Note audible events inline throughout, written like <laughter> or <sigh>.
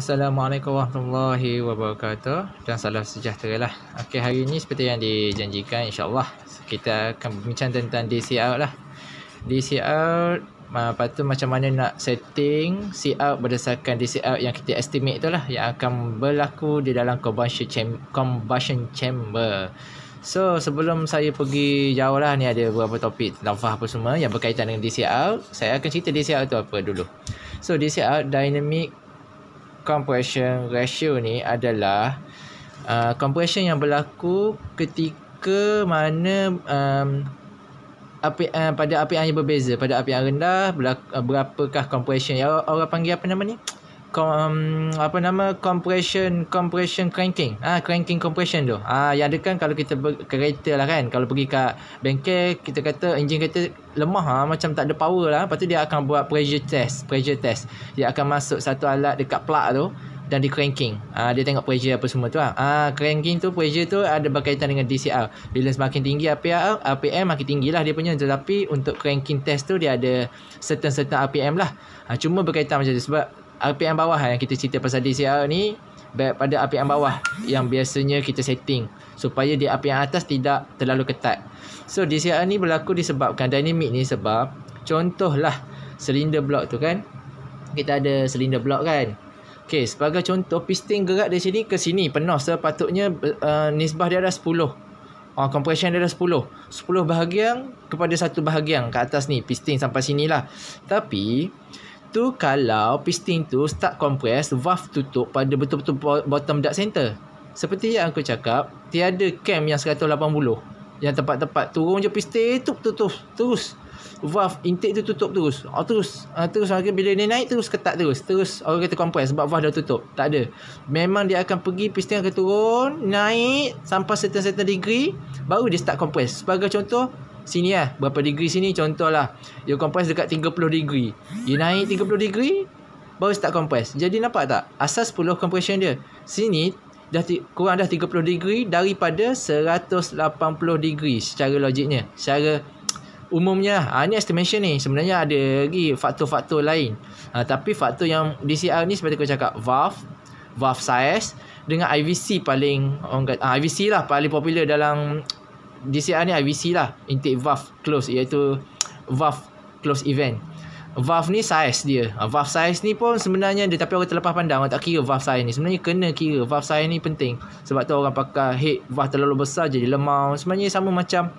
Assalamualaikum warahmatullahi wabarakatuh dan salam sejahtera lah. Okey hari ni seperti yang dijanjikan insyaAllah kita akan bincang tentang DCR lah. DCR apa ah, tu macam mana nak setting C out berdasarkan DCR yang kita estimate tu lah yang akan berlaku di dalam combustion chamber. So sebelum saya pergi jauh lah ni ada beberapa topik lafah apa semua yang berkaitan dengan DCR. Saya akan cerita DCR tu apa dulu. So DCR Dynamic compression ratio ni adalah uh, compression yang berlaku ketika mana um, api uh, pada api yang berbeza pada api yang rendah uh, berapakah compression yang orang panggil apa nama ni uh, com, um, apa nama compression compression cranking ah ha, cranking compression tu ah ha, yang ada kan kalau kita kereta lah kan kalau pergi kat bengkel kita kata enjin kereta lemah ha, macam tak ada power lah lepas tu dia akan buat pressure test pressure test dia akan masuk satu alat dekat plug tu dan di cranking ha, dia tengok pressure apa semua tu lah. ah ha. ha, cranking tu pressure tu ada berkaitan dengan DCR bila semakin tinggi RPM RPM makin tinggilah dia punya tetapi untuk cranking test tu dia ada certain-certain RPM lah ha, cuma berkaitan macam tu sebab RPM bawah yang eh, kita cerita pasal DCR ni pada RPM bawah yang biasanya kita setting supaya di RPM atas tidak terlalu ketat. So DCR ni berlaku disebabkan dynamic ni sebab contohlah silinder block tu kan. Kita ada silinder block kan. Okey, sebagai contoh piston gerak dari sini ke sini penuh sepatutnya uh, nisbah dia ada 10. Uh, compression ah, dia ada 10. 10 bahagian kepada satu bahagian ke atas ni piston sampai sini sinilah. Tapi tu kalau piston tu start compress valve tutup pada betul-betul bottom dead center seperti yang aku cakap tiada cam yang 180 yang tempat-tempat turun je piston tu tutup terus valve intake tu tutup terus oh, terus uh, terus okay, bila ni naik terus ketat terus terus orang kata compress sebab valve dah tutup tak ada memang dia akan pergi piston akan turun naik sampai certain-certain degree baru dia start compress sebagai contoh sini lah Berapa degree sini contoh lah, You compress dekat 30 degree You naik 30 degree Baru start compress Jadi nampak tak Asas 10 compression dia Sini dah Kurang dah 30 degree Daripada 180 degree Secara logiknya Secara Umumnya lah ha, Ini estimation ni Sebenarnya ada lagi Faktor-faktor lain ha, Tapi faktor yang DCR ni Seperti aku cakap Valve Valve size Dengan IVC paling orang kata, ha, ah, IVC lah Paling popular dalam DCR ni IVC lah Intake valve close Iaitu <tsk> Valve close event Valve ni size dia ah, Valve size ni pun sebenarnya dia, Tapi orang terlepas pandang Orang tak kira valve size ni Sebenarnya kena kira Valve size ni penting Sebab tu orang pakai Head valve terlalu besar Jadi lemah. Sebenarnya sama macam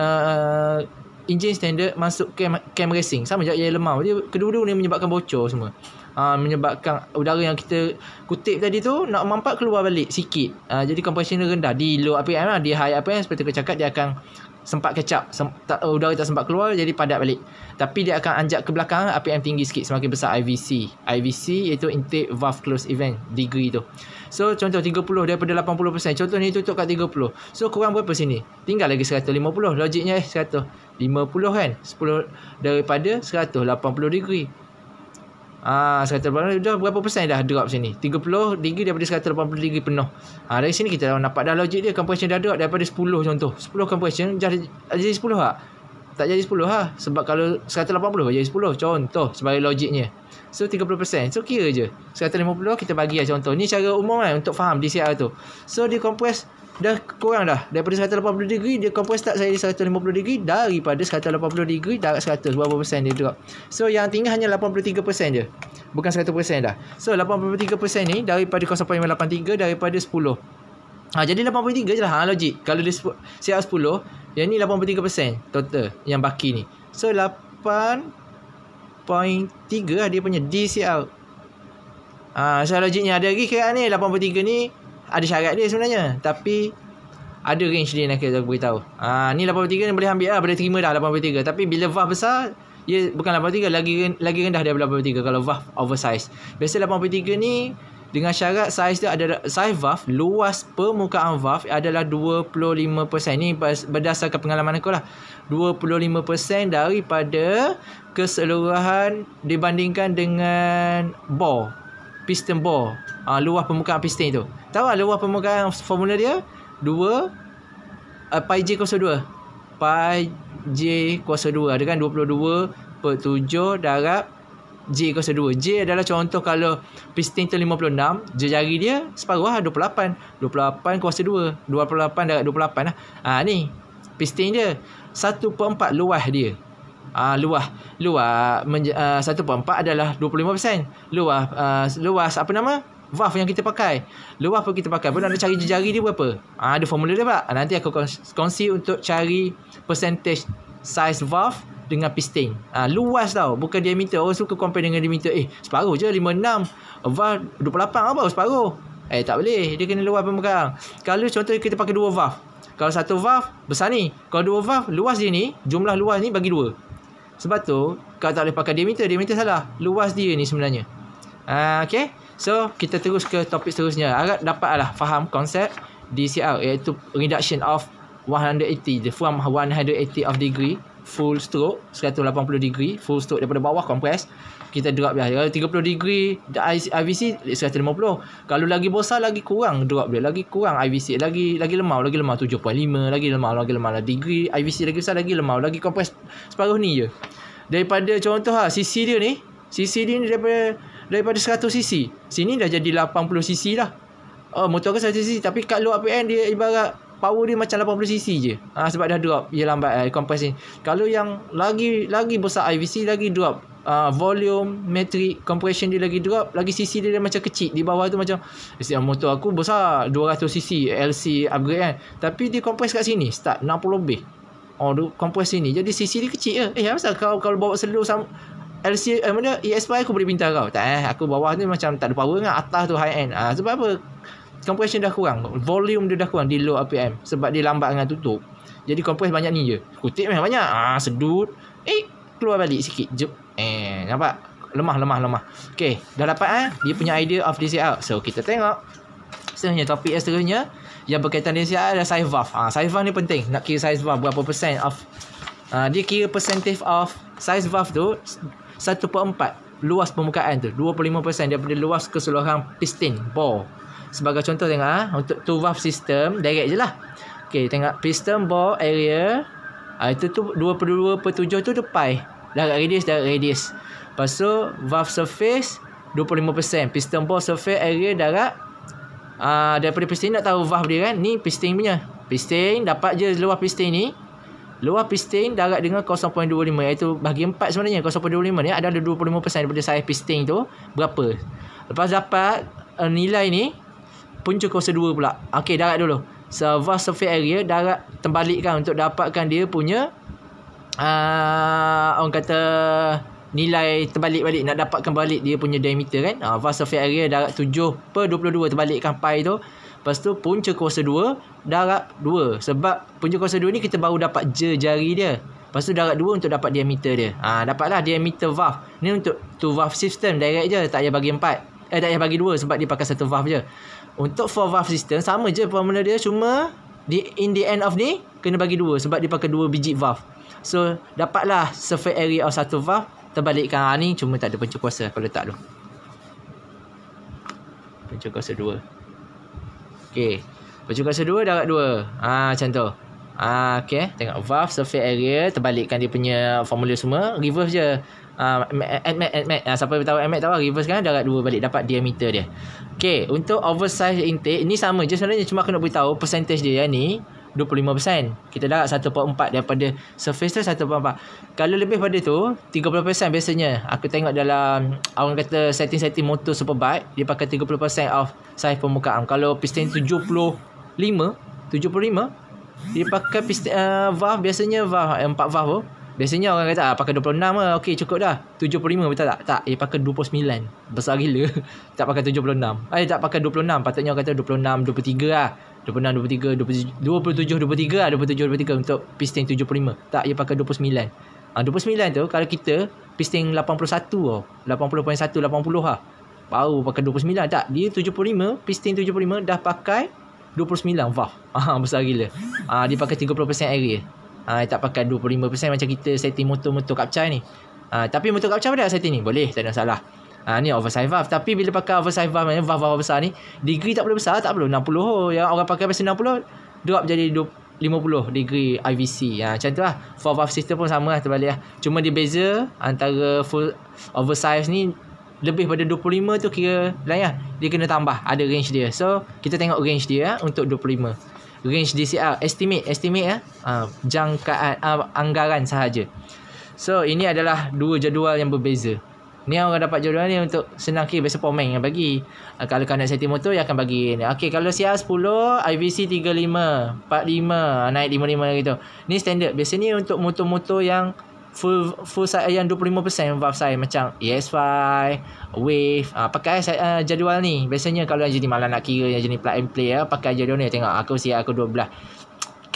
uh, Engine standard Masuk cam, cam racing Sama je dia lemah. dia, Kedua-dua ni menyebabkan bocor semua Ah, menyebabkan udara yang kita kutip tadi tu nak mampat keluar balik sikit. Uh, jadi compression dia rendah di low RPM lah, di high RPM seperti aku cakap dia akan sempat kecap, sem- tak, oh, udara tak sempat keluar jadi padat balik. Tapi dia akan anjak ke belakang RPM lah, tinggi sikit semakin besar IVC. IVC iaitu intake valve close event degree tu. So contoh 30 daripada 80% Contoh ni tutup kat 30 So kurang berapa sini Tinggal lagi 150 Logiknya eh 100 50 kan 10 daripada 180 degree Ah, 180 dah berapa persen dah drop sini? 30 degree daripada 180 degree penuh. Ha, dari sini kita dapat dah logik dia compression dah drop daripada 10 contoh. 10 compression jadi 10 tak? tak jadi 10 ha? sebab kalau 180 jadi 10 contoh sebagai logiknya so 30% so kira je 150 kita bagi lah contoh ni cara umum kan untuk faham DCR tu so dia compress dah kurang dah daripada 180 degree dia compress tak saya 150 degree daripada 180 degree darat 100 berapa persen dia drop so yang tinggal hanya 83% je bukan 100% dah so 83% ni daripada 0.83 daripada Ha, jadi 8.3 je lah ha, logik. Kalau dia sebut CR 10, yang ni 8.3% total yang baki ni. So 8.3 lah dia punya DCR. Ha, so logiknya ada lagi kira ni 8.3 ni ada syarat dia sebenarnya. Tapi ada range dia nak kita beritahu. Ha, ni 8.3 ni boleh ambil lah. Boleh terima dah 8.3. Tapi bila VAR besar, ia bukan 8.3. Lagi, lagi rendah dia 8.3 kalau VAR oversize. Biasa 8.3 ni dengan syarat saiz dia adalah saiz valve luas permukaan valve adalah 25% ini berdasarkan pengalaman aku lah 25% daripada keseluruhan dibandingkan dengan bore piston bore ha, luas permukaan piston itu tahu lah luas permukaan formula dia 2 uh, eh, pi j 02 pi j 02 dengan 22 per 7 darab 0.5 J kuasa 2 J adalah contoh kalau piston tu 56 J jari dia separuh lah 28 28 kuasa 2 28 darat 28 lah ha, ni piston dia 1 per 4 luas dia Ah uh, luah luah ha, satu uh, per 4 adalah 25% lima persen luah uh, ha, luas apa nama valve yang kita pakai luah pun kita pakai boleh nak cari jari dia berapa ah uh, ada formula dia pak nanti aku kongsi untuk cari percentage size valve dengan piston. Ha, ah, luas tau. Bukan diameter. Orang suka compare dengan diameter. Eh, separuh je. 5.6. Valve 28 lah baru separuh. Eh, tak boleh. Dia kena luas pemegang. Kalau contoh kita pakai dua valve. Kalau satu valve, besar ni. Kalau dua valve, luas dia ni. Jumlah luas ni bagi dua. Sebab tu, kalau tak boleh pakai diameter, diameter salah. Luas dia ni sebenarnya. Ha, ah, okay. So, kita terus ke topik seterusnya. Harap dapat lah faham konsep DCR. Iaitu reduction of 180 the form 180 of degree full stroke 180 degree full stroke daripada bawah kompres kita drop dia kalau 30 degree IVC 150 kalau lagi besar lagi kurang drop dia lagi kurang IVC lagi lagi lemah lagi lemah 7.5 lagi lemah lagi lemah lah degree IVC lagi besar lagi lemah lagi kompres separuh ni je daripada contoh ha, lah, CC dia ni CC dia ni daripada daripada 100cc sini dah jadi 80cc lah oh, motor ke 100cc tapi kat luar PN dia ibarat power dia macam 80cc je ha, sebab dah drop dia lambat eh, ah, compress ni kalau yang lagi lagi besar IVC lagi drop uh, volume metric compression dia lagi drop lagi cc dia, dia macam kecil di bawah tu macam setiap motor aku besar 200cc LC upgrade kan tapi dia compress kat sini start 60 lebih oh tu compress sini jadi cc dia kecil je eh masa kau kalau bawa selalu sama LC eh, mana ESP aku boleh pintar kau tak eh aku bawah ni macam tak ada power dengan atas tu high end ha, sebab apa compression dah kurang volume dia dah kurang di low RPM sebab dia lambat dengan tutup jadi compress banyak ni je kutip memang banyak ah sedut eh keluar balik sikit jep eh nampak lemah lemah lemah Okay, dah dapat ah dia punya idea of DC out so kita tengok Seterusnya topik yang seterusnya Yang berkaitan dengan CR adalah size valve Ah Size valve ni penting Nak kira size valve berapa persen of ha, Dia kira percentage of size valve tu satu per empat Luas permukaan tu 25% daripada luas keseluruhan piston Ball Sebagai contoh tengok ah untuk two valve system direct jelah. Okey tengok piston ball area ah itu tu 22/7 tu depai. Direct radius direct radius. Lepas tu valve surface 25% piston ball surface area darat ah daripada piston nak tahu valve dia kan ni piston punya. Piston dapat je luar piston ni. Luar piston darat dengan 0.25 iaitu bahagi 4 sebenarnya 0.25 ni ada 25% daripada saiz piston tu berapa. Lepas dapat uh, nilai ni punca kuasa dua pula. Okey, darat dulu. Surface surface area darat terbalikkan untuk dapatkan dia punya uh, orang kata nilai terbalik-balik nak dapatkan balik dia punya diameter kan. Ah uh, vast surface area darat 7 per 22 terbalikkan pi tu. Lepas tu punca kuasa dua darat dua sebab punca kuasa dua ni kita baru dapat je jari dia. Lepas tu darat 2 untuk dapat diameter dia. Ha, dapatlah diameter valve. Ni untuk two valve system direct je. Tak payah bagi 4. Eh, tak payah bagi 2 sebab dia pakai satu valve je. Untuk four valve system Sama je formula dia Cuma di In the end of ni Kena bagi dua Sebab dia pakai dua biji valve So Dapatlah Surface area of satu valve Terbalikkan ha, ni Cuma tak ada pencuk kuasa Kalau letak tu Pencuk kuasa dua Okay Pencuk kuasa dua Darat dua Ah ha, Macam tu Ah, okay Tengok valve surface area Terbalikkan dia punya formula semua Reverse je Ah, uh, Admit uh, Siapa tahu Admit tahu lah. Reverse kan Darat dua balik Dapat diameter dia Okay Untuk oversize intake Ni sama je Sebenarnya cuma aku nak beritahu Percentage dia yang ni 25% Kita darat 1.4 Daripada surface tu 1.4 Kalau lebih pada tu 30% biasanya Aku tengok dalam Orang kata Setting-setting motor superbike Dia pakai 30% of Size permukaan Kalau piston 75 75 dia pakai piston uh, valve biasanya valve eh, 4 valve tu. Biasanya orang kata ah, pakai 26 lah. okay cukup dah. 75 betul tak? Tak. Dia pakai 29. Besar gila. tak pakai 76. Eh tak pakai 26. Patutnya orang kata 26, 23 lah. 26, 23, 27, 23 lah 27, 23 untuk piston 75 Tak, ia pakai 29 ha, 29 tu, kalau kita piston 81 tau 80.1, 80 lah Baru pakai 29 Tak, dia 75, piston 75 dah pakai 29 Wah ha, Besar gila ha, Dia pakai 30% area ha, Tak pakai 25% Macam kita setting motor-motor kapcai ni ha, Tapi motor kapcai pada setting ni Boleh Tak ada salah ha, ah, Ni oversize valve Tapi bila pakai oversize valve ni valve, valve besar ni Degree tak boleh besar Tak perlu 60 oh, Yang orang pakai pasal 60 Drop jadi 50 degree IVC ha, Macam tu lah Four valve system pun sama lah Terbalik lah Cuma dia beza Antara full Oversize ni lebih pada 25 tu kira lain lah. Dia kena tambah ada range dia. So kita tengok range dia eh, untuk 25. Range DCR ah, estimate estimate eh, ah ya. jangkaan uh, anggaran sahaja. So ini adalah dua jadual yang berbeza. Ni orang dapat jadual ni untuk senang kira biasa pomeng yang bagi. Uh, kalau kena setting motor yang akan bagi ni. Okay, kalau CR 10 IVC 35 45 naik 55 gitu. Ni standard. Biasanya untuk motor-motor yang full full saya yang 25% valve saya macam ES5, Wave, uh, pakai uh, jadual ni. Biasanya kalau yang jenis malam nak kira yang jenis plug and play ya, pakai jadual ni tengok aku siap aku 12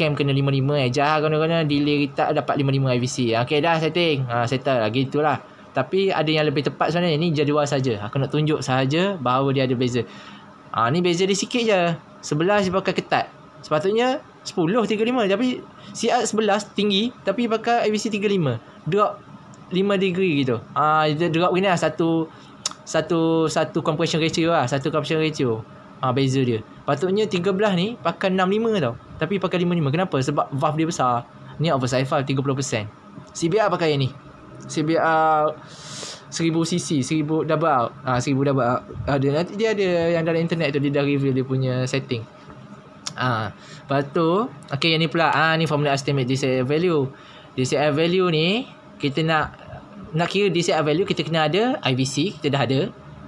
cam kena 55 eh jah kena-kena delay retard dapat 55 IVC okey dah setting uh, settle lagi itulah tapi ada yang lebih tepat sebenarnya ni jadual saja aku nak tunjuk saja bahawa dia ada beza ah uh, ni beza dia sikit je sebelah dia pakai ketat sepatutnya 10 35 tapi CR 11 tinggi tapi pakai IBC 35. Drop 5 degree gitu. Ah uh, dia drop gini lah satu satu satu compression ratio lah, satu compression ratio. Ah uh, beza dia. Patutnya 13 ni pakai 65 tau. Tapi pakai 55. Kenapa? Sebab valve dia besar. Ni oversize valve 30%. CBR pakai yang ni. CBR 1000cc, 1000 double out. Ah uh, 1000 double out. Ada uh, dia ada yang dalam internet tu dia dah reveal dia punya setting. Ah, ha, lepas tu, okay yang ni pula, ah ha, ni formula estimate DCF value. DCF value ni, kita nak nak kira DCF value, kita kena ada IBC, kita dah ada.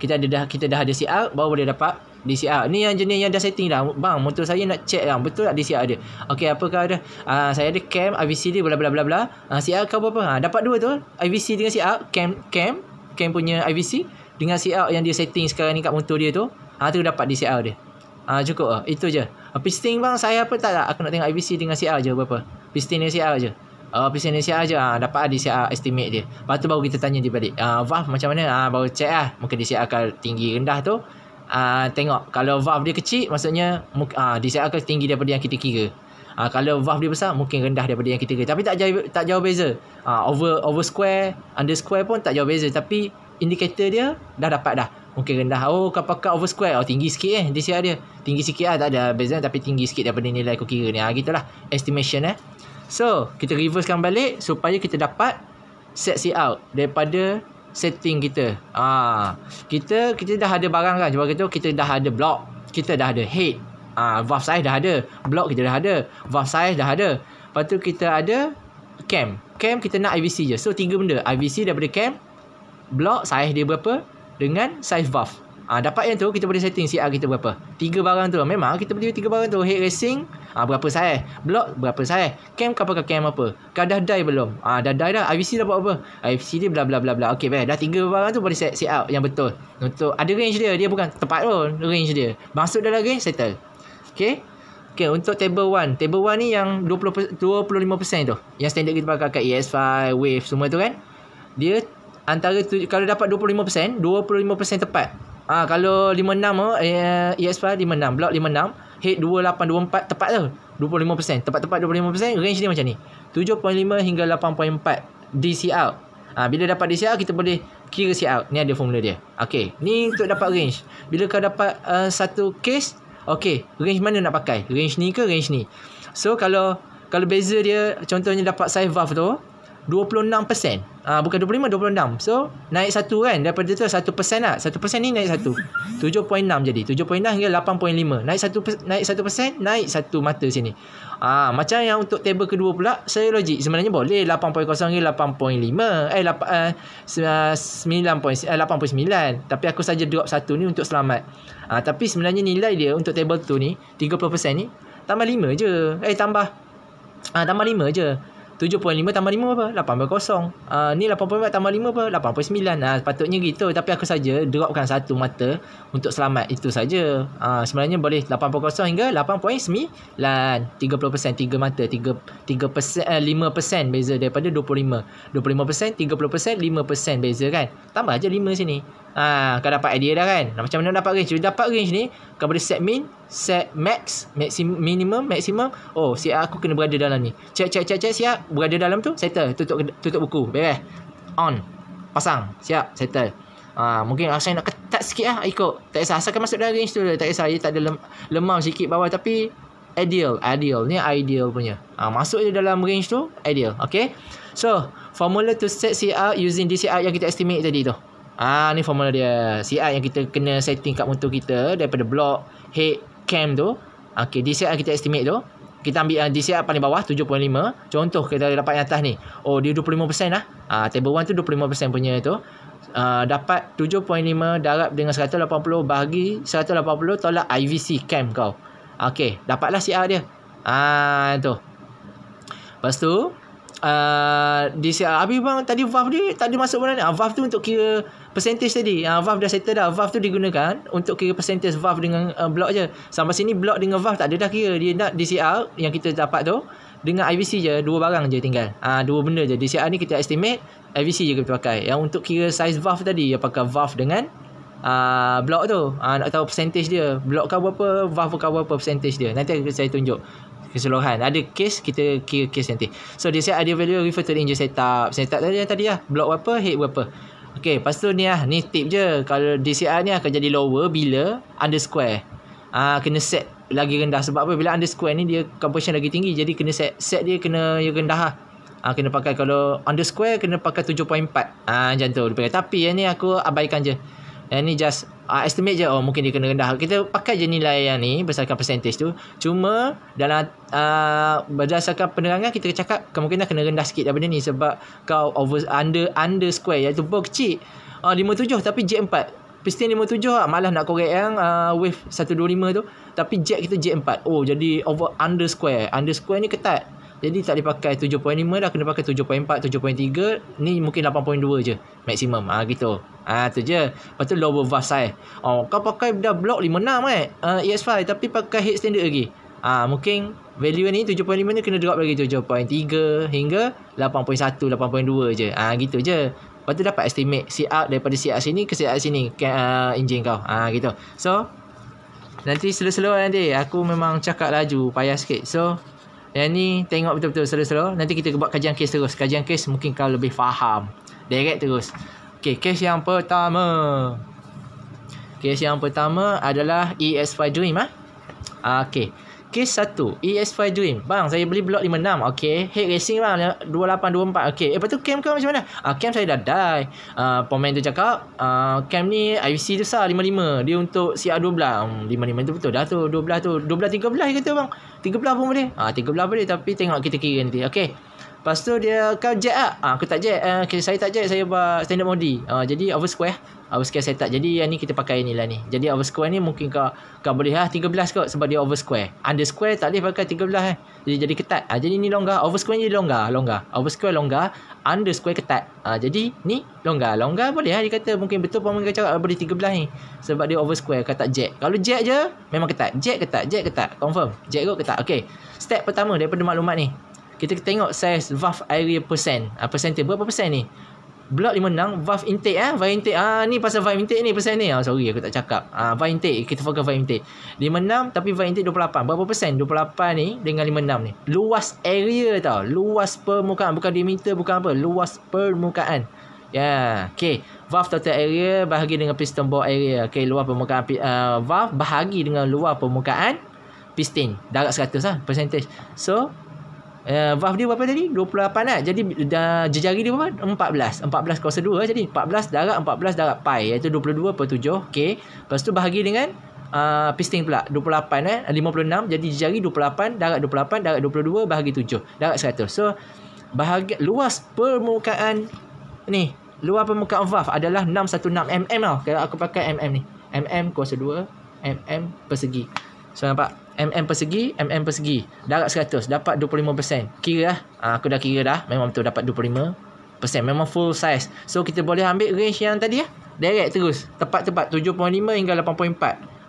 Kita ada dah kita dah ada CR, baru boleh dapat DCR. Ni yang jenis yang dah setting dah. Bang, motor saya nak check lah. Betul tak DCR dia? Okay, apakah ada? Ah ha, saya ada cam, IBC dia, bla bla bla bla. Ah ha, CR kau berapa? Ha, dapat dua tu. IBC dengan CR, cam, cam. Cam punya IBC. Dengan CR yang dia setting sekarang ni kat motor dia tu. Ah ha, tu dapat DCR dia. Ah ha, cukup lah. Itu je uh, Pisting bang saya pun tak nak, Aku nak tengok IBC dengan CR je berapa Pisting dengan CR je uh, Pisting dengan CR je uh, Dapat lah di CR estimate dia Lepas tu baru kita tanya dia balik uh, ah, Valve macam mana uh, Baru check lah Mungkin di CR kalau tinggi rendah tu uh, Tengok Kalau valve dia kecil Maksudnya uh, Di CR kalau tinggi daripada yang kita kira Uh, kalau valve dia besar mungkin rendah daripada yang kita kira tapi tak jauh tak jauh beza uh, over over square under square pun tak jauh beza tapi indikator dia dah dapat dah mungkin rendah oh kapal over square oh tinggi sikit eh DCR dia tinggi sikit lah tak ada beza tapi tinggi sikit daripada nilai aku kira ni ha, gitulah estimation eh so kita reversekan balik supaya kita dapat set C out daripada setting kita ha, kita kita dah ada barang kan Cuma kita kita dah ada block kita dah ada head ha, valve size dah ada block kita dah ada valve size dah ada lepas tu kita ada cam cam kita nak IVC je so tiga benda IVC daripada cam block size dia berapa dengan size valve. Ah ha, dapat yang tu kita boleh setting CR kita berapa. Tiga barang tu lah. memang kita boleh tiga barang tu head racing ah ha, berapa saiz, block berapa saiz, cam kapal ke cam apa. Kau dah die belum? Ah ha, dah die dah IVC dah buat apa? IVC dia bla bla bla bla. Okey baik dah tiga barang tu boleh set CR yang betul. Untuk ada range dia dia bukan tepat pun range dia. Masuk dalam range settle. Okey. okay untuk table 1, table 1 ni yang 20 25% tu. Yang standard kita pakai kat ES5, Wave semua tu kan. Dia antara tu, kalau dapat 25%, 25% tepat. Ah ha, kalau 56 ah eh, ESP 56 blok 56 head 2824 tepat tu. 25%, tepat-tepat 25% range dia macam ni. 7.5 hingga 8.4 DC out. Ah ha, bila dapat DC out kita boleh kira si out. Ni ada formula dia. Okey, ni untuk dapat range. Bila kau dapat uh, satu case Okay Range mana nak pakai Range ni ke range ni So kalau Kalau beza dia Contohnya dapat size valve tu 26% Ah uh, bukan 25 26. So naik satu kan daripada tu 1% lah. persen ni naik satu. 7.6 jadi 7.6 hingga 8.5. Naik satu naik persen naik satu mata sini. Ah uh, macam yang untuk table kedua pula saya logik sebenarnya boleh 8.0 hingga 8.5 eh 8 eh, 9. Ah, eh, 8.9 tapi aku saja drop satu ni untuk selamat. Ah uh, tapi sebenarnya nilai dia untuk table tu ni 30% ni tambah lima je. Eh tambah ah tambah lima je. 7.5 tambah 5 apa? 8.0. Uh, ni 8.4 tambah 5 apa? 8.9. Uh, patutnya gitu. Tapi aku saja dropkan satu mata untuk selamat. Itu saja. Uh, sebenarnya boleh 8.0 hingga 8.9. 30%. 3 mata. 3, 3 uh, 5% beza daripada 25. 25%, 30%, 5% beza kan? Tambah aja 5 sini. Ha, kau dapat idea dah kan Macam mana dapat range Bila dapat range ni Kau boleh set min Set max maxim, Minimum Maximum Oh siap aku kena berada dalam ni Check check check, check Siap Berada dalam tu Settle Tutup tutup buku Beres On Pasang Siap Settle ha, Mungkin asal nak ketat sikit lah Ikut Tak kisah Asalkan masuk dalam range tu Tak kisah Dia tak ada lem, lemah sikit bawah Tapi Ideal Ideal Ni ideal punya ha, Masuk je dalam range tu Ideal Okay So Formula to set CR Using DCR yang kita estimate tadi tu Ah ni formula dia. CI yang kita kena setting kat motor kita daripada block head cam tu. Okey, di DCI kita estimate tu. Kita ambil uh, ah, DCI paling bawah 7.5. Contoh kita dapat yang atas ni. Oh, dia 25% lah. Ah table 1 tu 25% punya tu. Uh, dapat 7.5 darab dengan 180 bagi 180 tolak IVC cam kau. Okey, dapatlah CR dia. Ah tu. Pastu. Uh, di siap uh, Habis bang tadi valve ni Tak ada masuk mana ni uh, tu untuk kira Percentage tadi uh, Valve dah settle dah Valve tu digunakan Untuk kira percentage valve dengan uh, block je Sampai sini block dengan valve tak ada dah kira Dia nak DCR yang kita dapat tu Dengan IVC je Dua barang je tinggal Ah uh, Dua benda je DCR ni kita estimate IVC je kita pakai Yang untuk kira size valve tadi Dia pakai valve dengan Uh, block tu uh, Nak tahu percentage dia Block kau berapa Valve kau berapa percentage dia Nanti saya tunjuk keseluruhan. Ada case kita kira case nanti. So dia set ideal value refer to the engine setup. Setup tadi yang tadi lah. Block berapa, head berapa. Okay, lepas tu ni lah. Ni tip je. Kalau DCI ni akan jadi lower bila undersquare. Ah, kena set lagi rendah. Sebab apa? Bila undersquare ni dia composition lagi tinggi. Jadi kena set set dia kena yang rendah lah. Ah, kena pakai kalau undersquare kena pakai 7.4. Ah, macam tu. Tapi yang ni aku abaikan je. Yang ni just uh, estimate je oh mungkin dia kena rendah. Kita pakai je nilai yang ni berdasarkan percentage tu. Cuma dalam uh, berdasarkan penerangan kita cakap kemungkinan kena rendah sikit daripada ni sebab kau over under under square iaitu bor kecil. Ah uh, 57 tapi J4 piston 57 ah malas nak korek yang uh, wave 125 tu tapi jet kita J4. Oh jadi over under square. Under square ni ketat. Jadi tak boleh pakai 7.5 dah kena pakai 7.4, 7.3. Ni mungkin 8.2 je maksimum. Ah ha, gitu. Ah ha, tu je. Lepas tu lower vast size. Oh kau pakai dah block 56 eh. Uh, ah, ES5 tapi pakai head standard lagi. Ah ha, mungkin value ni 7.5 ni kena drop lagi 7.3 hingga 8.1, 8.2 je. Ah ha, gitu je. Lepas tu dapat estimate si out daripada si sini ke si sini ke uh, ah, engine kau. Ah ha, gitu. So Nanti selo selo nanti Aku memang cakap laju Payah sikit So yang ni tengok betul-betul selalu-selalu. Nanti kita buat kajian kes terus. Kajian kes mungkin kau lebih faham. Direct terus. Okay, kes yang pertama. Kes yang pertama adalah ES5 Dream. Ha? Ah. Ah, okay. Case satu ES5 Dream Bang saya beli blok 56 Okay Head racing bang 2824 Okay Eh Lepas tu cam kau macam mana uh, Cam saya dah die uh, Pemain tu cakap uh, Cam ni IC tu sah 55 Dia untuk CR12 hmm, 55 tu betul dah tu 12 tu 12 13 kata bang 13 pun boleh uh, 13 boleh Tapi tengok kita kira nanti Okay Lepas tu dia kau jet ah. Ha, aku tak jet. Uh, ah, okay, saya tak jet. Saya buat standard modi. Ha, ah, jadi over square. Over square saya tak. Jadi yang ni kita pakai ni ni. Jadi over square ni mungkin kau kau boleh lah 13 kot sebab dia over square. Under square tak boleh pakai 13 eh. Jadi jadi ketat. Ha, jadi ni longgar. Over square ni longgar. Longgar. Over square longgar. Under square ketat. Ha, jadi ni longgar. Longgar boleh lah. Dia kata mungkin betul pun mereka cakap boleh 13 ni. Sebab dia over square. kata tak jet. Kalau jet je memang ketat. Jet ketat. Jet ketat. Confirm. Jet kot ketat. Okay. Step pertama daripada maklumat ni kita tengok size valve area percent. Ah, percentage berapa persen ni? Blok 56 valve intake eh, ah, valve intake. Ah ni pasal valve intake ni persen ni. Ah oh, sorry aku tak cakap. Ah valve intake kita fokus valve intake. 56 tapi valve intake 28. Berapa persen 28 ni dengan 56 ni? Luas area tau. Luas permukaan bukan diameter bukan apa. Luas permukaan. Ya, yeah. okey. Valve total area bahagi dengan piston bore area. Okey, luas permukaan uh, ah, valve bahagi dengan luas permukaan piston. Darat 100 lah percentage. So, Uh, eh, Vaf dia berapa tadi? 28 lah. Jadi dah jejari dia berapa? 14. 14 kuasa 2 jadi 14 darab 14 darab pi iaitu 22.7. Okey. Lepas tu bahagi dengan uh, pisting pula 28 eh 56 jadi jejari 28 darab 28 darab 22 bahagi 7 darab 100. So bahagi luas permukaan ni luar permukaan Vaf adalah 616 mm tau. Kalau aku pakai mm ni. mm kuasa 2 mm persegi. So nampak mm persegi mm persegi darab 100 dapat 25% kira lah ah, aku dah kira dah memang betul dapat 25% memang full size so kita boleh ambil range yang tadi lah direct terus tepat-tepat 7.5 hingga 8.4 ha,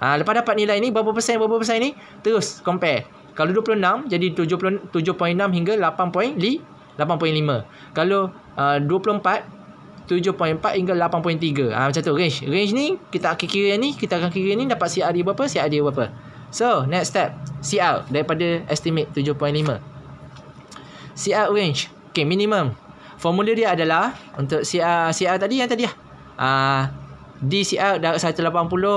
ah, lepas dapat nilai ni berapa persen berapa persen ni terus compare kalau 26 jadi 7, 7.6 hingga 8.5 8.5 kalau uh, 24 7.4 hingga 8.3 ha, ah, macam tu range range ni kita akan kira ni kita akan kira ni dapat CR dia berapa CR dia berapa So next step Cout daripada estimate 7.5 Cout range Okay minimum Formula dia adalah Untuk CR, CR tadi yang tadi lah uh, DCR darat 180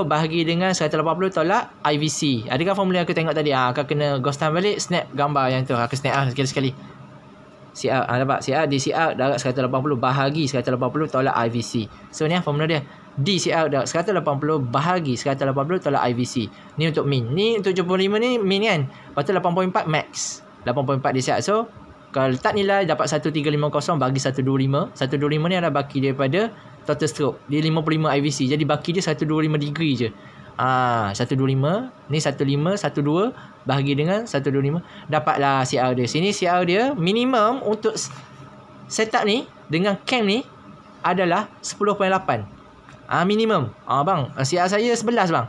Bahagi dengan 180 tolak IVC Adakah formula yang aku tengok tadi uh, ah, Akan kena ghost time balik Snap gambar yang tu Aku snap lah sekali-sekali CR, uh, ah, nampak? CR, DCR darat 180 Bahagi 180 tolak IVC So ni lah formula dia DCL 180 bahagi 180 tolak IVC. Ni untuk min. Ni untuk 75 ni min kan. Lepas tu 8.4 max. 8.4 DCL. So, kalau letak nilai dapat 1350 bagi 125. 125 ni adalah baki daripada total stroke. Dia 55 IVC. Jadi baki dia 125 degree je. Ah, 125 ni 15 12 bahagi dengan 125 dapatlah CR dia. Sini CR dia minimum untuk setup ni dengan cam ni adalah 10.8. Ah minimum. Ah bang, CR ah, saya 11 bang.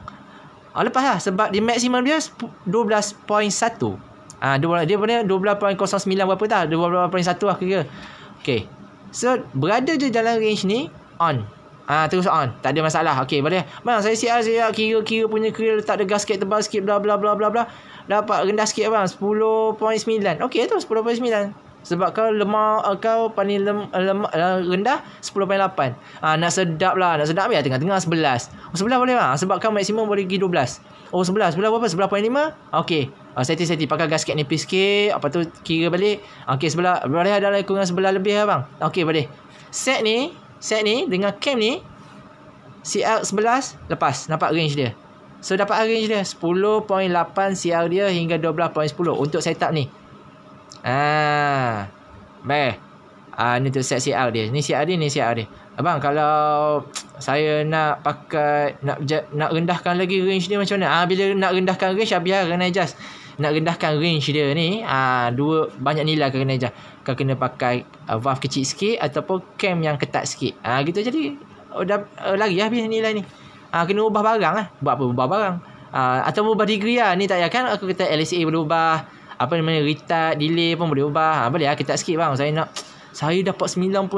Ah lepas lah sebab di maksimum dia 12.1. Ah dia dia punya 12.09 berapa tah? 12.1 lah kira. Okey. So berada je dalam range ni on. Ah terus on. Tak ada masalah. Okey boleh. Bang saya CR saya kira-kira punya kira letak ada gasket tebal sikit bla bla bla bla bla. Dapat rendah sikit bang 10.9. Okey tu 10.9. Sebab kau lemah, eh, kau paling lem, eh, lemak, eh, rendah 10.8. Ah nak sedap lah, nak sedap ya. tengah-tengah 11. Oh 11 boleh lah sebab kau maksimum boleh pergi 12. Oh 11, 11 berapa? 11.5. Okey. Ah ha, seti pakai gasket ni sikit, apa tu kira balik. Okay sebelah boleh ada lagi kurang sebelah lebih lah bang. Okay boleh. Set ni, set ni dengan cam ni CR 11 lepas nampak range dia. So dapat range dia 10.8 CR dia hingga 12.10 untuk setup ni. Ah. Baik. Ah ni tu set CR dia. Ni CR dia ni CR dia. Abang kalau <tsk> saya nak pakai nak nak rendahkan lagi range dia macam mana? Ah bila nak rendahkan range habis lah kena adjust. Nak rendahkan range dia ni ah dua banyak nilai kena adjust. Kau kena pakai uh, valve kecil sikit ataupun cam yang ketat sikit. Ah gitu jadi oh, dah uh, lari lah habis nilai ni. Ah kena ubah barang lah. Buat apa ubah barang? Ah ataupun ubah degree lah. Ni tak ya kan aku kata LCA berubah. ubah apa namanya retard delay pun boleh ubah ha, boleh lah ketat sikit bang saya nak saya dapat 9.9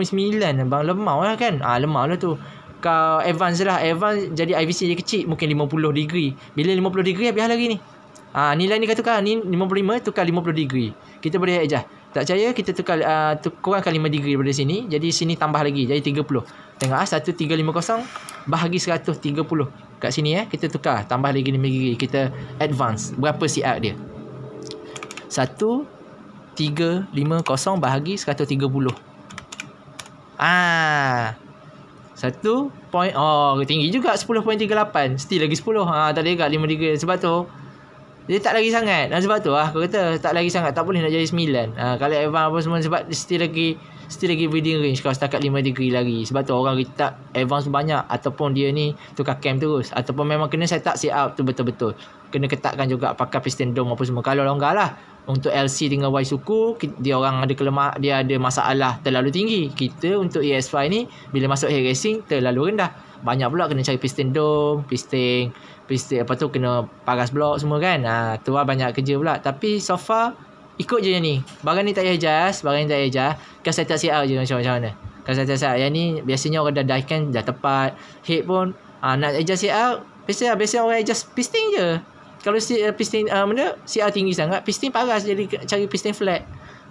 bang lemau lah kan ah ha, lemau lah tu kau advance lah advance jadi IVC je kecil mungkin 50 degree bila 50 degree habis lagi ni ah ha, nilai ni kau tukar ni 55 tukar 50 degree kita boleh adjust lah. tak percaya kita tukar uh, tu, kurangkan 5 degree daripada sini jadi sini tambah lagi jadi 30 tengok ah 1350 bahagi 130 kat sini eh kita tukar tambah lagi 5 degree kita advance berapa CR dia 1350 bahagi 130. Ah. Satu point oh tinggi juga 10.38 still lagi 10 ha ah, tak ada dekat degree sebab tu dia tak lagi sangat dan sebab tu ah aku kata tak lagi sangat tak boleh nak jadi 9 ha, ah, kalau Evan apa semua sebab still lagi still lagi breeding range kalau setakat 5 degree lagi sebab tu orang kita advance banyak ataupun dia ni tukar cam terus ataupun memang kena set up set up tu betul-betul kena ketatkan juga pakai piston dome apa semua kalau longgar lah untuk LC dengan Y suku dia orang ada kelemah dia ada masalah terlalu tinggi kita untuk ES5 ni bila masuk air racing terlalu rendah banyak pula kena cari piston dome piston piston apa tu kena paras blok semua kan ha, tu lah banyak kerja pula tapi so far ikut je ni barang ni tak payah adjust barang ni tak payah adjust kan saya tak siap je macam mana kan saya tak siap yang ni biasanya orang dah die kan dah tepat head pun ha, nak adjust siap biasa biasanya orang adjust piston je kalau si, uh, eh, piston uh, ah, si A tinggi sangat piston paras jadi cari piston flat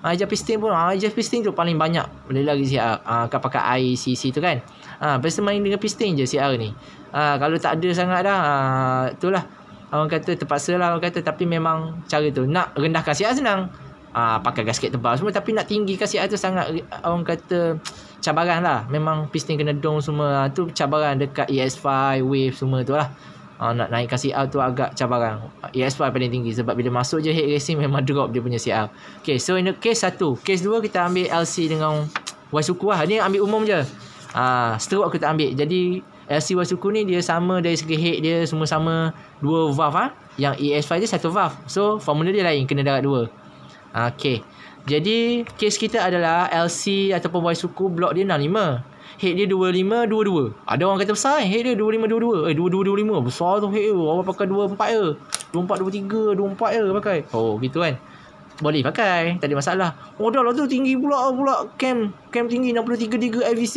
uh, ajar piston pun uh, ajar piston tu paling banyak boleh lagi CR uh, kau pakai air CC tu kan uh, best main dengan piston je si A ni uh, kalau tak ada sangat dah uh, itulah orang kata terpaksa lah orang kata tapi memang cara tu nak rendahkan A senang uh, pakai gasket tebal semua tapi nak tinggikan A tu sangat orang kata cabaran lah memang piston kena dong semua tu cabaran dekat ES5 wave semua tu lah uh, nak naik kasi CR tu agak cabaran. ESPY paling tinggi sebab bila masuk je head racing memang drop dia punya CR. Okay, so in the case satu. Case dua kita ambil LC dengan Y lah. Ni ambil umum je. Ah, uh, stroke aku tak ambil. Jadi LC Y ni dia sama dari segi head dia semua sama dua valve ah. Ha? Yang ESPY dia satu valve. So formula dia lain kena darat dua. Ah, okay. Jadi case kita adalah LC ataupun Y block dia 65. Head dia 25 22 Ada orang kata besar kan Head dia 25 22 Eh 22 25 Besar tu head dia Orang pakai 24 je 24 23 24 je pakai Oh gitu kan Boleh pakai Tak ada masalah Oh dah lah tu tinggi pula pula Cam Cam tinggi 63 3 IVC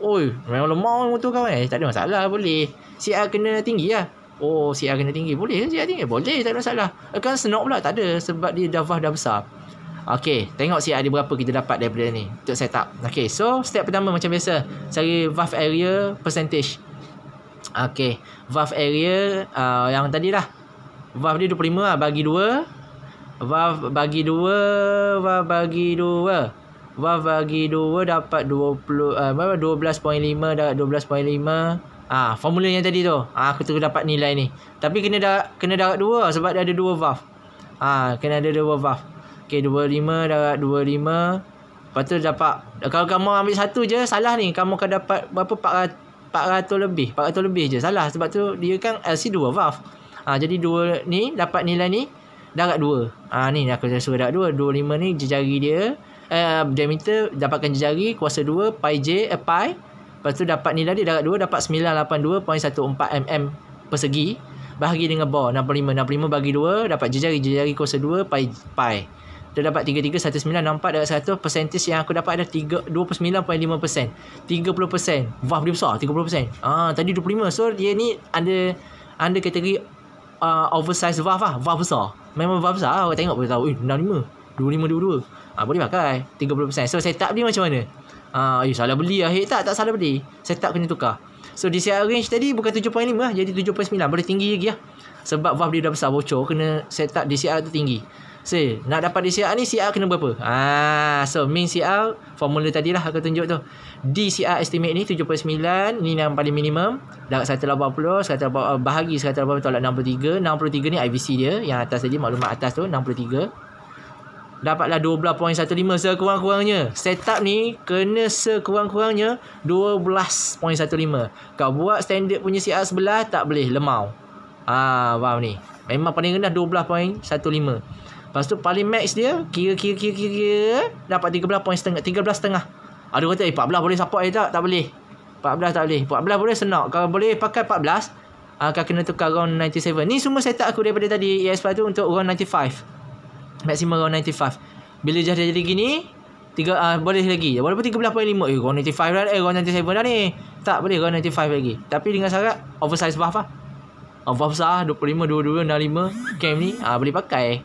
Oi Memang lemah motor kau kan eh, Tak ada masalah boleh CR kena tinggi lah Oh CR kena tinggi Boleh CR tinggi Boleh tak ada masalah Kan senok pula tak ada Sebab dia dah vah dah besar Okay Tengok si ada berapa kita dapat daripada ni Untuk set up Okay so step pertama macam biasa Cari valve area percentage Okay Valve area uh, yang tadi lah Valve dia 25 lah bagi 2 Valve bagi 2 Valve bagi 2 Valve bagi 2 dapat 20 uh, 12.5 dapat 12.5 Ah, ha, formula yang tadi tu. Ah, ha, aku terus dapat nilai ni. Tapi kena dah kena dah dua sebab dia ada dua valve. Ah, ha, kena ada dua valve. K25 darat 25 Lepas tu dapat Kalau kamu ambil satu je Salah ni Kamu akan dapat Berapa 400 400 lebih 400 lebih je Salah Sebab tu dia kan LC2 valve ha, Jadi dua ni Dapat nilai ni Darat 2 ha, Ni aku rasa darat 2 25 ni jejari dia eh, Diameter Dapatkan jejari Kuasa 2 Pi J eh, Pi Lepas tu dapat nilai dia Darat 2 dapat 982.14 mm Persegi Bahagi dengan bor 65 65 bagi 2 Dapat jejari Jejari kuasa 2 Pi Pi dia dapat 33 1964 dapat 100 persentis yang aku dapat ada 29.5% 30% vaf dia besar 30% ah tadi 25 so dia ni ada ada kategori uh, oversize vaf lah vaf besar memang vaf besar lah orang tengok boleh tahu eh 65 25 22 ah boleh pakai 30% so setup dia macam mana ah uh, eh, salah beli lah hey, tak tak salah beli setup kena tukar so di DC range tadi bukan 7.5 lah jadi 7.9 boleh tinggi lagi lah sebab vaf dia dah besar bocor kena setup DCR tu tinggi Say Nak dapat DCR ni CR kena berapa Ah, So min CR Formula tadi lah Aku tunjuk tu DCR estimate ni 79 Ni yang paling minimum Darat 180 180 Bahagi 180 Tolak 63 63 ni IBC dia Yang atas tadi Maklumat atas tu 63 Dapatlah 12.15 sekurang-kurangnya Setup ni Kena sekurang-kurangnya 12.15 Kau buat standard punya CR sebelah Tak boleh Lemau Ah, Faham ni Memang paling rendah 12.15 Lepas tu paling max dia kira kira kira kira, kira eh, dapat 13 poin setengah, 13 setengah. Ada kata eh 14 boleh support eh tak? Tak boleh. 14 tak boleh. 14 boleh senak. Kalau boleh pakai 14 akan kena tukar round 97. Ni semua set up aku daripada tadi ES4 tu untuk round 95. Maximum round 95. Bila dah jadi gini, tiga uh, boleh lagi. Walaupun 13.5 eh round 95 dah eh round 97 dah ni. Tak boleh round 95 lagi. Tapi dengan syarat oversize buff ah. Buff sah 25 22 65 game ni ah uh, boleh pakai.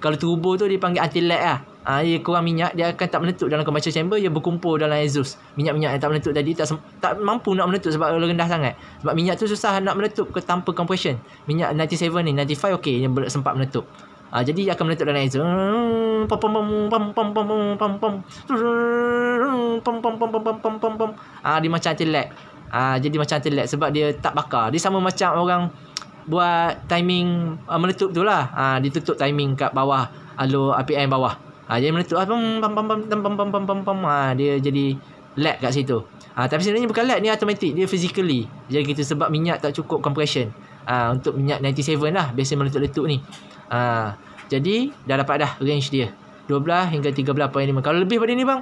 Kalau turbo tu dia panggil antilat lah ha, Dia kurang minyak Dia akan tak meletup dalam combustion chamber Dia berkumpul dalam exhaust Minyak-minyak yang tak meletup tadi Tak, tak mampu nak meletup sebab rendah sangat Sebab minyak tu susah nak meletup ke tanpa compression Minyak 97 ni 95 okey dia ber- sempat meletup ha, Jadi dia akan meletup dalam exhaust ha, Dia macam antilat ha, Jadi macam antilat sebab dia tak bakar Dia sama macam orang buat timing uh, meletup tu lah. Ha, ditutup timing kat bawah alur ah, yang bawah. Ha, jadi meletup lah. Pam, pam, pam, pam, pam, pam, pam, pam, pam. Ha, dia jadi lag kat situ. Ha, tapi sebenarnya bukan lag. Ni automatic. Dia physically. Jadi kita sebab minyak tak cukup compression. Ha, untuk minyak 97 lah. Biasa meletup-letup ni. Ha, jadi dah dapat dah range dia. 12 hingga 13.5. Kalau lebih pada ni bang.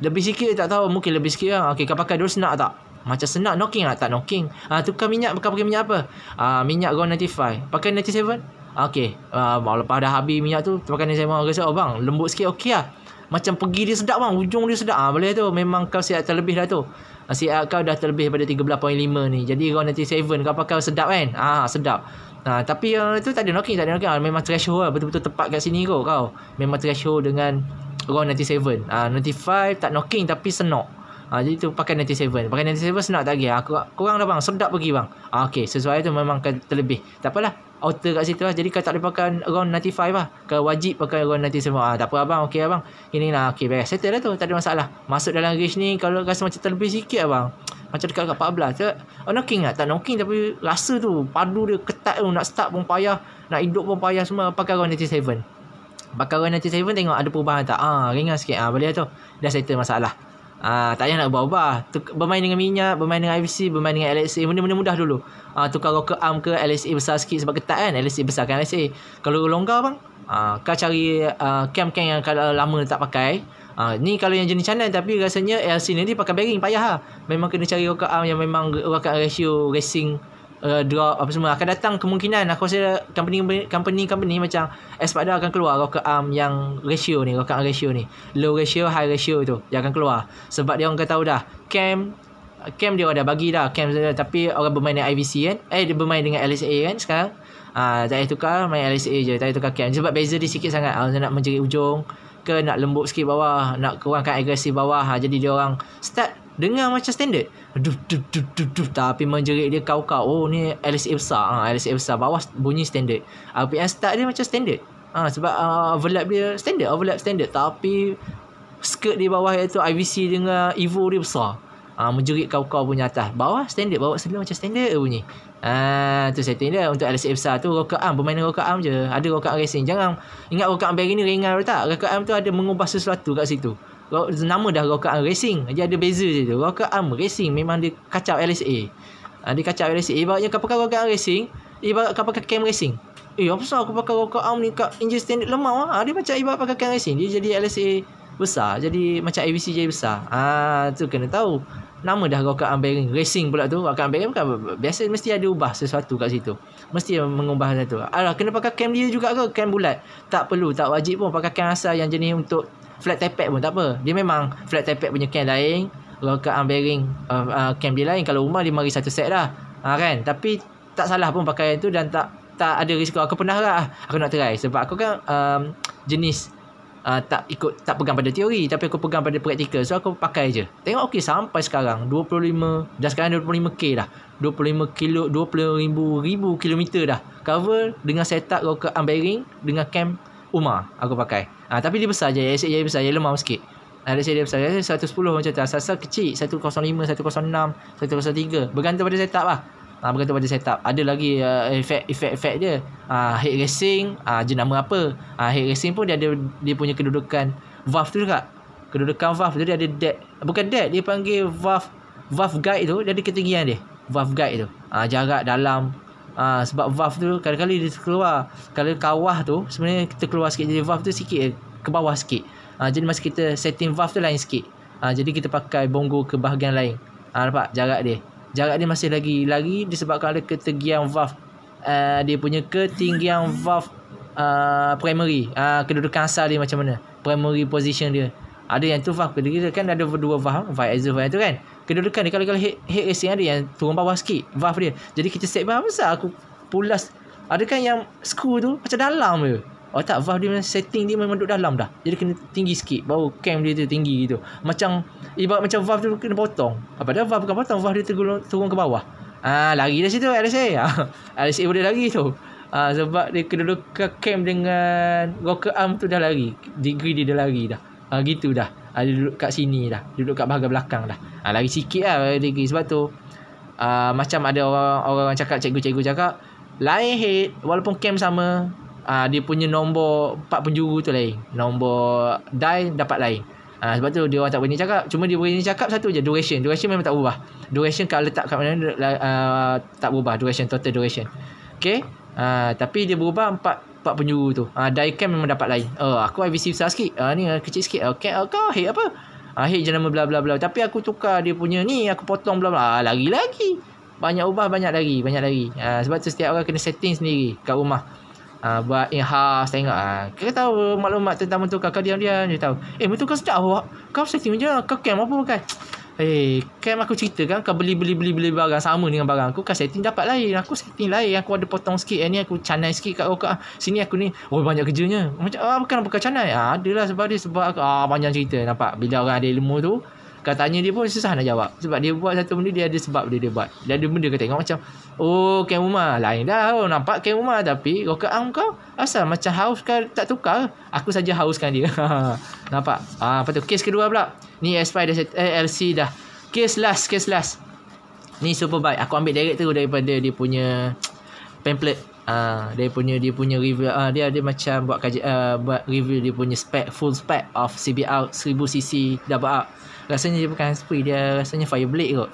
Lebih sikit tak tahu Mungkin lebih sikit lah Okay kau pakai dua senak tak Macam senak knocking lah Tak knocking uh, Tukar minyak Kau pakai minyak apa uh, Minyak gone 95 Pakai 97 Okay uh, Lepas dah habis minyak tu Pakai 97 Kau rasa oh bang Lembut sikit okay lah Macam pergi dia sedap bang Ujung dia sedap ah ha, Boleh tu Memang kau siap terlebih dah tu ah, Siap kau dah terlebih pada 13.5 ni Jadi gone 97 Kau pakai sedap kan Ah ha, sedap Nah, ha, tapi yang uh, tu tak ada knocking, tak ada knocking. Ha, memang threshold lah. Betul-betul tepat kat sini kau. kau. Memang threshold dengan Orang 97 uh, 95 tak knocking tapi senok uh, Jadi tu pakai 97 Pakai 97 senok tak lagi Aku, ah, Korang lah bang sedap pergi bang uh, ah, Okay sesuai tu memang kan terlebih Tak apalah Outer kat situ lah Jadi kalau tak boleh pakai Around 95 lah Kalau wajib pakai Around 97 ah, Tak apa abang Okay abang Ini lah Okay best Settle lah tu Tak ada masalah Masuk dalam range ni Kalau rasa macam terlebih sikit abang Macam dekat kat 14 tu oh, Knocking lah Tak knocking tapi Rasa tu Padu dia ketat tu Nak start pun payah Nak hidup pun payah Semua pakai Around 97 Bakal saya pun tengok ada perubahan tak Ah ha, Ringan sikit ah ha, Boleh lah tu Dah settle masalah Ah ha, Tak payah nak ubah-ubah Bermain dengan minyak Bermain dengan IVC Bermain dengan LSA Benda-benda mudah dulu Ah ha, Tukar rocker arm ke LSA besar sikit Sebab ketat kan LSA besar kan LSA Kalau longgar bang Ah ha, Kau cari ah, camp Cam-cam yang kalau lama tak pakai Ha, ni kalau yang jenis channel tapi rasanya LC ni dia pakai bearing payah lah. Memang kena cari rocker arm yang memang rocker ratio racing uh, eh, drop apa semua akan datang kemungkinan aku rasa company company company macam Espada akan keluar rocket arm yang ratio ni rocket arm ratio ni low ratio high ratio tu dia akan keluar sebab dia orang kata dah cam cam dia orang dah bagi dah cam tapi orang bermain dengan IVC kan eh dia bermain dengan LSA kan sekarang Ah, uh, tak payah tukar main LSA je tak payah tukar cam sebab beza dia sikit sangat uh, nak menjerit ujung ke nak lembut sikit bawah nak kurangkan agresif bawah ha, jadi dia orang start Dengar macam standard Duh duh duh duh duh Tapi menjerit dia kau kau Oh ni LSA besar ha, ah, LSA besar Bawah bunyi standard RPM ah, start dia macam standard ha, Sebab uh, overlap dia standard Overlap standard Tapi Skirt di bawah iaitu IVC dengan Evo dia besar ha, Menjerit kau kau bunyi atas Bawah standard Bawah sebelum macam standard bunyi Haa Tu setting dia Untuk LSA besar tu Rokat arm Bermain rokat arm je Ada rokat racing Jangan Ingat rokat arm ni ringan tak Rokat arm tu ada mengubah sesuatu kat situ nama dah Rocket Arm Racing. Dia ada beza je tu. Rocket Arm Racing memang dia kacau LSA. Ha, ah, dia kacau LSA. Ibaratnya kau pakai Rocket Arm Racing, ibarat kau pakai Cam Racing. Eh, apa sebab aku pakai Rocket Arm ni kat engine standard lemah ah. Ha, dia macam ibarat pakai Cam Racing. Dia jadi LSA besar. Jadi macam ABC jadi besar. Ah, ha, tu kena tahu. Nama dah Rocket Arm Bearing Racing pula tu. Rocket Arm Bearing bukan biasa mesti ada ubah sesuatu kat situ. Mesti mengubah satu. Alah, kena pakai cam dia juga ke? Cam bulat. Tak perlu. Tak wajib pun pakai cam asal yang jenis untuk flat tapet pun tak apa dia memang flat tapet punya camp lain kalau ke unbearing uh, uh, camp dia lain kalau rumah dia mari satu set lah, ha, kan tapi tak salah pun pakaian tu dan tak tak ada risiko aku pernah lah aku nak try sebab aku kan um, jenis Uh, tak ikut tak pegang pada teori tapi aku pegang pada praktikal so aku pakai je tengok okey sampai sekarang 25 dah sekarang 25k dah 25 kilo 20 ribu kilometer dah cover dengan setup rocker unbearing dengan cam Uma aku pakai Ah ha, tapi dia besar je. Yasin jadi besar, dia lemah sikit. Ada ah, saya dia besar. Yasin 110 macam tu. Asal kecil 105, 106, 103. Bergantung pada setup lah. Ha, bergantung pada setup. Ada lagi uh, ah, efek efek efek dia. Ah ha, head racing, ah ha, jenama apa? Ah ha, head racing pun dia ada dia punya kedudukan valve tu juga. Kedudukan valve tu ada dead. Bukan dead, dia panggil valve valve guide tu dia ada ketinggian dia. Valve guide tu. Ah ha, jarak dalam Ah ha, sebab valve tu kadang-kadang dia terkeluar. Kalau kawah tu sebenarnya kita keluar sikit jadi valve tu sikit ke bawah sikit. Ah ha, jadi masa kita setting valve tu lain sikit. Ah ha, jadi kita pakai bongo ke bahagian lain. Ah ha, nampak jarak dia. Jarak dia masih lagi lagi disebabkan ada ketinggian valve uh, dia punya ketinggian valve uh, primary. Ah kedudukan asal dia macam mana? Primary position dia. Ada yang tu faham kedua kan ada dua faham via faham tu kan. Kedudukan dia kalau-kalau head, head racing ada yang turun bawah sikit faham dia. Jadi kita set valve besar aku pulas adakah yang screw tu macam dalam je. Oh tak faham dia setting dia memang duduk dalam dah. Jadi kena tinggi sikit baru cam dia tu tinggi gitu. Macam ibarat macam faham tu kena potong. Apa ah, dah valve bukan potong faham dia tergulung, turun ke bawah. Ah lari dah situ LSA. Eh. Ah, LSA eh boleh lari tu. Ah sebab dia kena duduk ke dengan rocker arm tu dah lari. Degree dia dah lari dah ha, Gitu dah ha, Dia duduk kat sini dah Duduk kat bahagian belakang dah ha, Lari sikit lah lari Sebab tu ha, Macam ada orang Orang cakap Cikgu-cikgu cakap Lain head Walaupun camp sama ha, Dia punya nombor Empat penjuru tu lain Nombor Die dapat lain ha, Sebab tu dia orang tak boleh ni cakap Cuma dia boleh ni cakap satu je Duration Duration memang tak berubah Duration kalau letak kat mana uh, Tak berubah Duration Total duration Okay Uh, tapi dia berubah empat empat penjuru tu. Ah uh, die cam memang dapat lain. Oh, aku IVC besar sikit. Ah ni ah, kecil sikit. okay uh, ah, kau hate apa? Ah uh, hate jenama bla bla bla. Tapi aku tukar dia punya ni, aku potong bla bla. Uh, ah, lagi lagi. Banyak ubah banyak lagi, banyak lagi. Ah sebab tu setiap orang kena setting sendiri kat rumah. Ah uh, buat in house tengok ah. kau tahu maklumat tentang mentukar kau diam-diam dia tahu. Eh mentukar sedap awak. Kau setting je, kau cam apa bukan? Eh, hey, kan aku cerita kan kau beli beli beli beli barang sama dengan barang aku kan setting dapat lain. Aku setting lain aku ada potong sikit yang eh, ni aku canai sikit kat kau Sini aku ni oh banyak kerjanya. Macam ah bukan bukan canai. Ah adalah sebab dia sebab aku ah panjang cerita nampak bila orang ada ilmu tu Katanya dia pun susah nak jawab Sebab dia buat satu benda Dia ada sebab dia, dia buat Dia ada benda kau tengok macam Oh Ken Umar Lain dah oh, Nampak Ken Umar Tapi kau ke arm kau Asal macam haus kan Tak tukar Aku saja hauskan dia <laughs> Nampak ah, Lepas tu case kedua pula Ni S5 dah set, eh, LC dah case last case last Ni super baik Aku ambil direct tu Daripada dia punya Pamphlet ah, Dia punya Dia punya review ah, Dia ada macam Buat kaji, uh, buat review Dia punya spec Full spec Of CBR 1000cc Double up Rasanya dia bukan spray Dia rasanya fireblade kot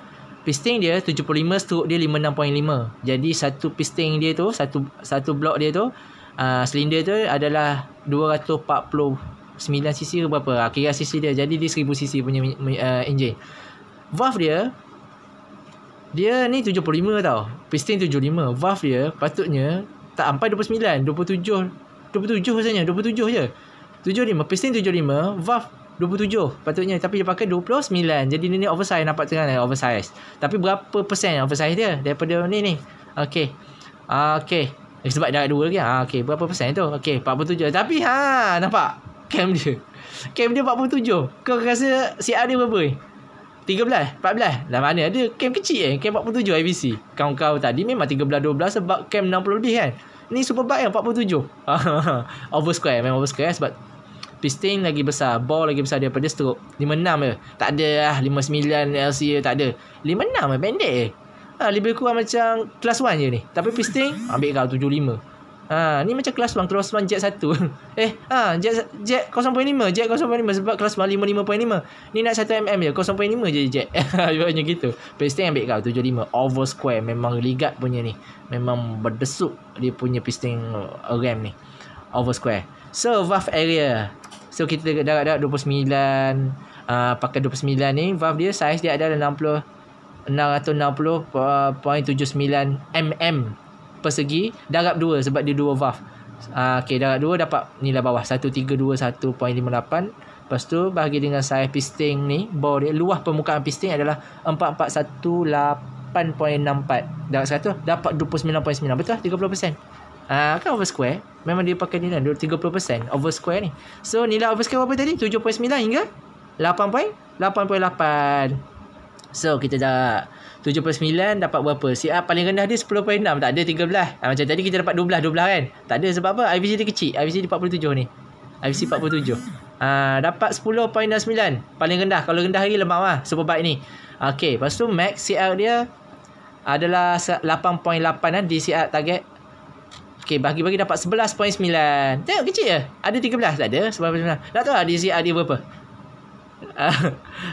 Pisting dia 75 stroke dia 56.5 Jadi satu pisting dia tu Satu satu blok dia tu uh, Silinder tu adalah 249 cc ke berapa akhirnya ah, cc dia Jadi dia 1000 cc punya uh, ah, engine Valve dia Dia ni 75 tau Pisting 75 Valve dia patutnya Tak sampai 29 27 27 rasanya 27 je 75 Pisting 75 Valve 27 patutnya tapi dia pakai 29 jadi ni ni oversize nampak tengah dia oversize tapi berapa persen oversize dia daripada ni ni okey ah okey eh, sebab dia ada 2 lagi ah okey berapa persen tu okey 47 tapi ha nampak cam dia cam dia 47 kau rasa si dia berapa ni 13, 14. Dah mana ada cam kecil eh. Cam 47 IBC. Kau-kau tadi memang 13, 12 sebab cam 60 lebih kan. Ni super bike yang 47. <laughs> over Memang over square sebab Piston lagi besar Ball lagi besar daripada stroke 5-6 je Tak ada lah 5-9 LC je tak ada 5-6 je pendek je ha, Lebih kurang macam Kelas 1 je ni Tapi piston <laughs> Ambil kau 7-5 Ha, ni macam kelas 1 Kelas 1 jet 1 <laughs> Eh ha, jet, jet 0.5 Jet 0.5 Sebab kelas 1 55.5 Ni nak 1mm je 0.5 je jet Macam <laughs> ha, gitu Piston ambil kau 75 Over square Memang ligat punya ni Memang berdesuk Dia punya piston Ram ni over square. So valve area. So kita dekat dekat 29 uh, pakai 29 ni valve dia size dia ada 60 660.79 uh, mm persegi darab 2 sebab dia dua valve. Ah uh, okey darab 2 dapat nilai bawah 1321.58. Lepas tu bahagi dengan saiz piston ni, bore dia luas permukaan piston adalah 4418.64. Darab 100 dapat 29.9. Betul lah 30% uh, kan over square memang dia pakai nilai 30% over square ni so nilai over square berapa tadi 7.9 hingga 8.8.8 so kita dah 7.9 dapat berapa a paling rendah dia 10.6 tak ada 13 ha, ah, macam tadi kita dapat 12 12 kan tak ada sebab apa IVC dia kecil IVC dia 47 ni IVC 47 uh, dapat 10.9 paling rendah kalau rendah lagi lemak lah superbike ni Okay, lepas tu max CR dia adalah 8.8 kan DCR target 8.8 Okay, bagi bagi dapat 11.9. Tengok kecil je. Ada 13 tak ada? 11.9. Tak tahu lah, dia CR dia berapa.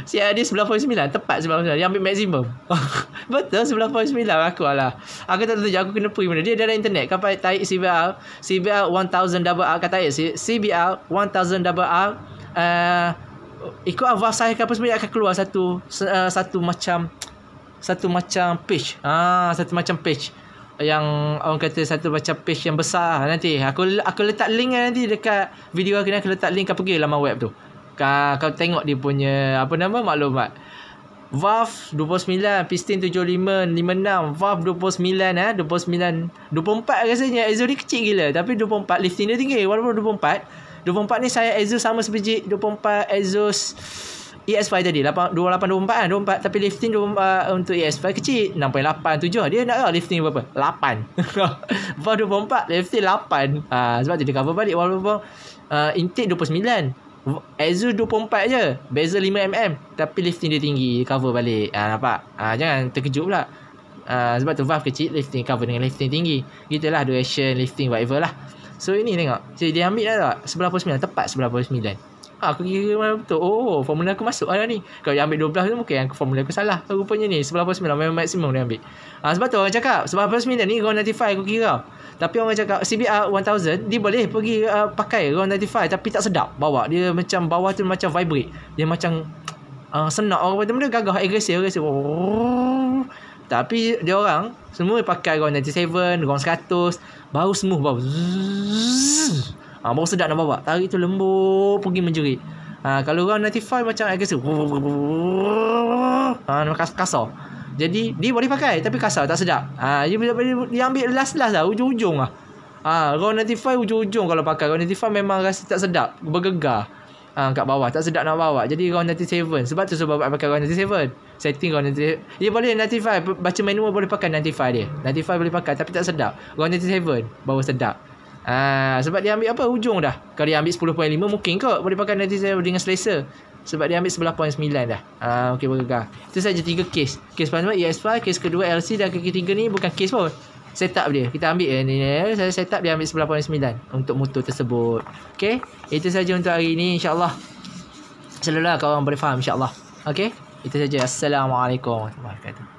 CR <laughs> dia 9 Tepat 9.9 Yang ambil maksimum <laughs> Betul 9.9 Aku lah Aku tak tunjuk Aku kena pergi mana Dia dalam internet Kapal tarik CBR CBR 1000 double R Kata CBR 1000 double R uh, Ikut awal saya Kapal sebenarnya Akan keluar satu uh, Satu macam Satu macam page ah, Satu macam page yang orang kata satu macam page yang besar nanti aku aku letak link kan nanti dekat video aku ni aku letak link kau pergi laman web tu kau, kau tengok dia punya apa nama maklumat Vaf 29 Piston 75 56 Vaf 29 eh 29 24 rasanya Ezio ni kecil gila tapi 24 lifting dia tinggi walaupun 24 24 ni saya Ezio sama sebiji 24 Ezio ES5 tadi 2824 kan 24 tapi lifting 24 uh, untuk ES5 kecil 6.87 dia nak lah lifting berapa 8 Valve 24 lifting 8 uh, ah, sebab tu dia cover balik walaupun uh, intake 29 Ezu 24 je Bezel 5mm Tapi lifting dia tinggi Cover balik ha, Nampak ha, Jangan terkejut pula Uh, sebab tu valve kecil lifting cover dengan lifting tinggi gitulah duration lifting whatever lah so ini tengok so, dia ambil lah tak 99 tepat 99 Ha, aku kira mana betul. Oh, formula aku masuk lah ni. Kalau dia ambil 12 tu mungkin yang formula aku salah. Ah, rupanya ni 11.9 memang maksimum dia ambil. Ha, sebab tu orang cakap 11.9 ni round 95 aku kira. Tapi orang cakap CBR 1000 dia boleh pergi uh, pakai round 95 tapi tak sedap bawa. Dia macam bawah tu macam vibrate. Dia macam uh, <tsk> senak orang kata benda gagah agresif agresif. Tapi dia orang semua pakai round 97, round 100 baru smooth baru. Zzzz ha, Baru sedap nak bawa Tarik tu lembut Pergi menjerit ha, Kalau orang 95 macam Air kasut ha, Kasar Jadi Dia boleh pakai Tapi kasar tak sedap ha, dia, dia ambil last-last lah Ujung-ujung lah Ah, ha, Ron 95 ujung-ujung kalau pakai Ron 95 memang rasa tak sedap Bergegar Ah, ha, kat bawah tak sedap nak bawa jadi round 97 sebab tu sebab pakai round 97 setting round 97 dia boleh 95 baca manual boleh pakai 95 dia 95 boleh pakai tapi tak sedap round 97 baru sedap Ha, sebab dia ambil apa ujung dah. Kalau dia ambil 10.5 mungkin kot boleh pakai netizen dengan selesa. Sebab dia ambil 11.9 dah. Ah ha, okey bergegar. Itu saja tiga kes. Kes pertama ES5, kes kedua LC dan kes ketiga ni bukan kes pun. Setup dia. Kita ambil eh, ni, ni, saya setup dia ambil 11.9 untuk motor tersebut. Okay, Itu saja untuk hari ini Insyaallah. Selalulah kau orang boleh faham insya-Allah. Itu saja. Assalamualaikum warahmatullahi wabarakatuh.